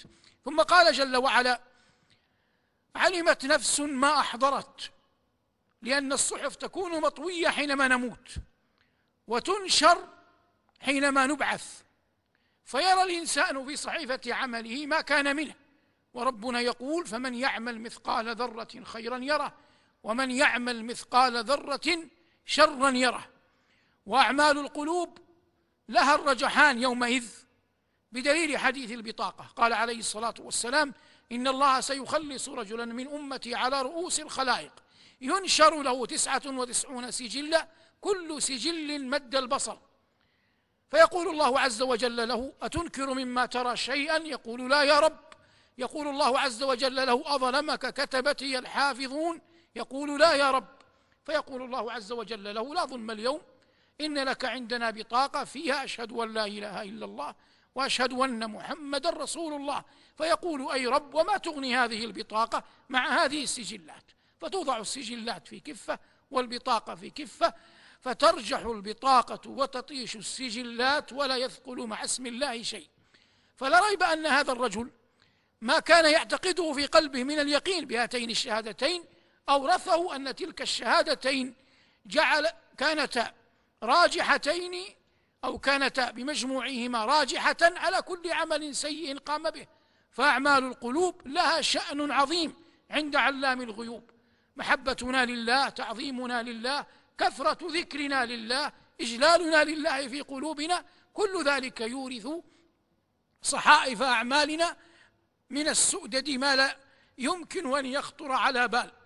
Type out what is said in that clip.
الجنات ثم قال جل وعلا علمت نفس ما أحضرت لأن الصحف تكون مطوية حينما نموت وتنشر حينما نبعث فيرى الإنسان في صحيفة عمله ما كان منه وربنا يقول فمن يعمل مثقال ذرة خيرا يره ومن يعمل مثقال ذرة شرا يره وأعمال القلوب لها الرجحان يومئذ بدليل حديث البطاقة قال عليه الصلاة والسلام إن الله سيخلص رجلا من أمتي على رؤوس الخلائق ينشر له تسعة وتسعون سجلا كل سجل مد البصر فيقول الله عز وجل له أتنكر مما ترى شيئا يقول لا يا رب يقول الله عز وجل له أظلمك كتبتي الحافظون يقول لا يا رب فيقول الله عز وجل له لا ظلم اليوم إن لك عندنا بطاقة فيها أشهد أن لا إله إلا الله وأشهد أن محمد رسول الله فيقول أي رب وما تغني هذه البطاقة مع هذه السجلات فتوضع السجلات في كفة والبطاقة في كفة فترجح البطاقة وتطيش السجلات ولا يثقل مع اسم الله شيء فلا ريب أن هذا الرجل ما كان يعتقده في قلبه من اليقين بهاتين الشهادتين أورثه أن تلك الشهادتين جعل كانتا راجحتين أو كانتا بمجموعهما راجحة على كل عمل سيء قام به فأعمال القلوب لها شأن عظيم عند علام الغيوب محبتنا لله تعظيمنا لله كثرة ذكرنا لله إجلالنا لله في قلوبنا كل ذلك يورث صحائف أعمالنا من السؤدد ما لا يمكن أن يخطر على بال